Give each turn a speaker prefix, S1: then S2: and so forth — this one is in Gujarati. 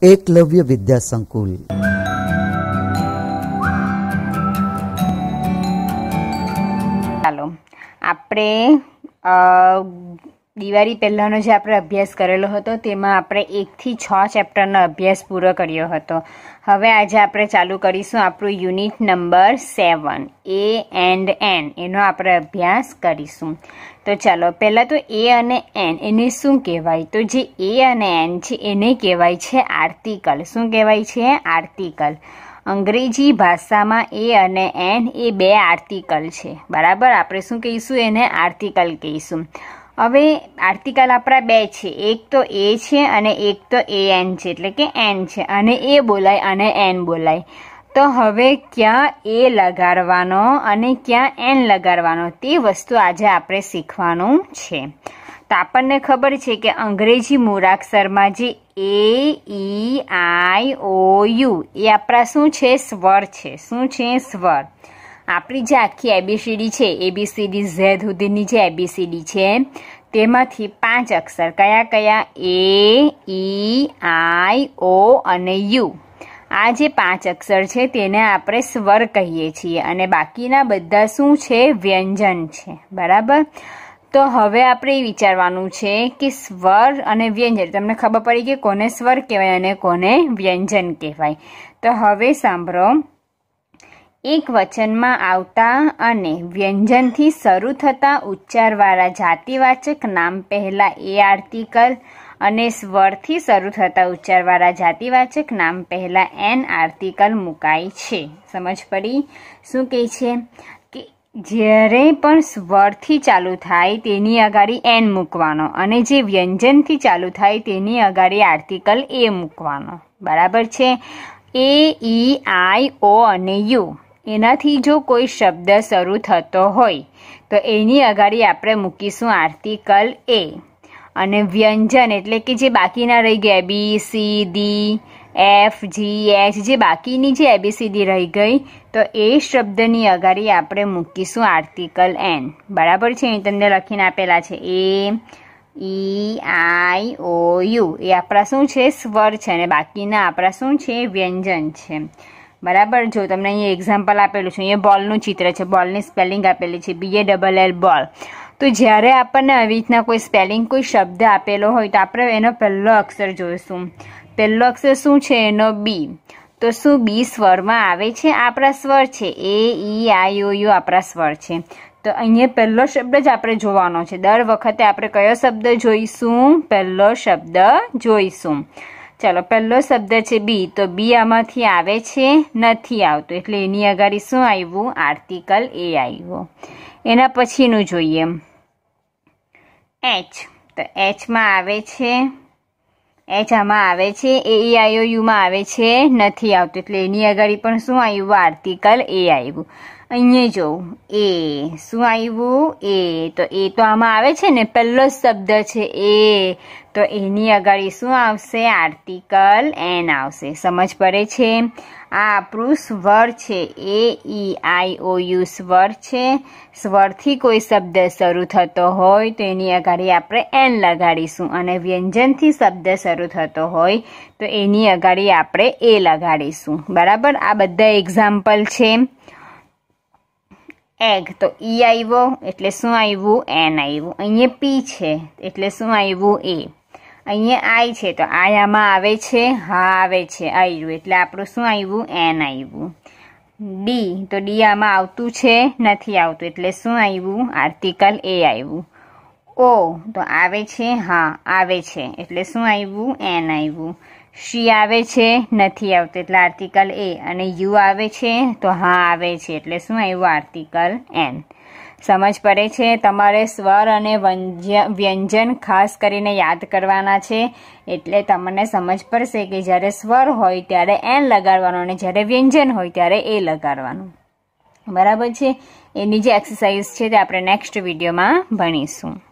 S1: એકલવ્ય વિદ્યા સંકુલ ચાલો આપણે દિવાળી પહેલાંનો જે આપણે અભ્યાસ કરેલો હતો તેમાં આપણે એકથી છ ચેપ્ટરનો અભ્યાસ પૂરો કર્યો હતો હવે આજે આપણે ચાલુ કરીશું આપણું યુનિટ નંબર સેવન એ એન્ડ એન એનો આપણે અભ્યાસ કરીશું તો ચાલો પહેલાં તો એ અને એન એને શું કહેવાય તો જે એ અને એન છે એને કહેવાય છે આર્ટિકલ શું કહેવાય છે આર્ટિકલ અંગ્રેજી ભાષામાં એ અને એન એ બે આર્ટિકલ છે બરાબર આપણે શું કહીશું એને આર્ટિકલ કહીશું હવે આર્ટિકલ આપણા બે છે એક તો એ છે અને એક તો એ એન છે એટલે કે એન છે અને એ બોલાય અને એન બોલાય તો હવે ક્યાં એ લગાડવાનો અને ક્યાં એન લગાડવાનો તે વસ્તુ આજે આપણે શીખવાનું છે તો આપણને ખબર છે કે અંગ્રેજી મૂળાક્ષરમાં જે એ ઈ આઈ ઓ યુ એ આપણા શું છે સ્વર છે શું છે સ્વર આપણી જે આખી એબીસીડી છે એબીસીડી ઝેડ સુધીની જે એબીસીડી છે તેમાંથી પાંચ અક્ષર કયા કયા એ ઈ આઈ ઓ અને યુ આ જે પાંચ અક્ષર છે તેને આપણે સ્વર કહીએ છીએ અને બાકીના બધા શું છે વ્યંજન છે બરાબર તો હવે આપણે એ વિચારવાનું છે કે સ્વર અને વ્યંજન તમને ખબર પડી કે કોને સ્વર કહેવાય અને કોને વ્યંજન કહેવાય તો હવે સાંભળો એક વચનમાં આવતા અને વ્યંજનથી શરૂ થતા ઉચ્ચારવાળા જાતિવાચક નામ પહેલાં એ આર્ટિકલ અને સ્વરથી શરૂ થતા ઉચ્ચારવાળા જાતિવાચક નામ પહેલાં એન આર્ટિકલ મુકાય છે સમજ પડી શું કહે છે કે જ્યારે પણ સ્વરથી ચાલુ થાય તેની અગાડી એન મૂકવાનો અને જે વ્યંજનથી ચાલુ થાય તેની અગાડી આર્ટિકલ એ મૂકવાનો બરાબર છે એ ઈ આઈ ઓ અને યુ એનાથી જો કોઈ શબ્દ શરૂ થતો હોય તો એની અગાડી આપણે મૂકીશું આર્ટિકલ એ અને વ્યંજન એટલે કે જે બાકીના રહી ગયા B C D F G H જે બાકીની જે એબીસીડી રહી ગઈ તો એ શબ્દની અગાડી આપણે મૂકીશું આર્ટિકલ એન બરાબર છે અહીં તમને લખીને આપેલા છે એ ઈ આઈ ઓ યુ એ આપણા શું છે સ્વર છે અને બાકીના આપણા શું છે વ્યંજન છે બરાબર જો તમને અહીંયા એક્ઝામ્પલ આપેલું છે અહીંયા બોલનું ચિત્ર છે બોલની સ્પેલિંગ આપેલી છે બીએ ડબલ એલ બોલ તો જ્યારે આપણને આવી રીતના કોઈ સ્પેલિંગ કોઈ શબ્દ આપેલો હોય તો આપણે એનો પહેલો અક્ષર જોઈશું પહેલો અક્ષર શું છે એનો બી તો શું બી સ્વરમાં આવે છે આપણા સ્વર છે એ ઈ આઈ ઓ યુ આપણા સ્વર છે તો અહીંયા પહેલો શબ્દ જ આપણે જોવાનો છે દર વખતે આપણે કયો શબ્દ જોઈશું પહેલો શબ્દ જોઈશું ચાલો પહેલો શબ્દ છે બી તો બી આમાંથી આવે છે નથી આવતો એટલે એની આગળ શું આવ્યું આર્ટિકલ એ આવ્યો એના પછીનું જોઈએ એચ તો એચમાં આવે છે એચ આમાં આવે છે એ આઈઓયુમાં e, આવે છે નથી આવતું એટલે એની આગળ પણ શું આવ્યું આર્ટિકલ એ આવ્યું અહીંયા જોઉં એ શું આવ્યું એ તો એ તો આમાં આવે છે ને પહેલો શબ્દ છે એ તો એની આગળ શું આવશે આર્ટિકલ એન આવશે સમજ પડે છે આ આપણું સ્વર છે એ ઈ આઈ ઓ યુ સ્વર છે સ્વરથી કોઈ શબ્દ શરૂ થતો હોય તો એની આગળ આપણે એન લગાડીશું અને વ્યંજનથી શબ્દ શરૂ થતો હોય તો એની આગળ આપણે એ લગાડીશું બરાબર આ બધા એક્ઝામ્પલ છે એગ તો ઈ e આવ્યો એટલે શું આવ્યું એન આવ્યું અહીંયા પી છે એટલે શું આવ્યું એ અહીંયા આઈ છે તો આયામાં આવે છે હા આવે છે આવ્યું એટલે આપણું શું આવ્યું એન આવ્યું ડી તો ડી આમાં આવતું છે નથી આવતું એટલે શું આવ્યું આર્ટિકલ એ આવ્યું ઓ તો આવે છે હા આવે છે એટલે શું આવ્યું એન આવ્યું શી આવે છે નથી આવતું એટલે આર્ટિકલ એ અને યુ આવે છે તો હા આવે છે એટલે શું આવ્યું આર્ટિકલ એન સમજ પડે છે તમારે સ્વર અને વ્યંજન ખાસ કરીને યાદ કરવાના છે એટલે તમને સમજ પડશે કે જ્યારે સ્વર હોય ત્યારે એન લગાડવાનું અને જ્યારે વ્યંજન હોય ત્યારે એ લગાડવાનું બરાબર છે એની જે એક્સરસાઇઝ છે તે આપણે નેક્સ્ટ વિડીયોમાં ભણીશું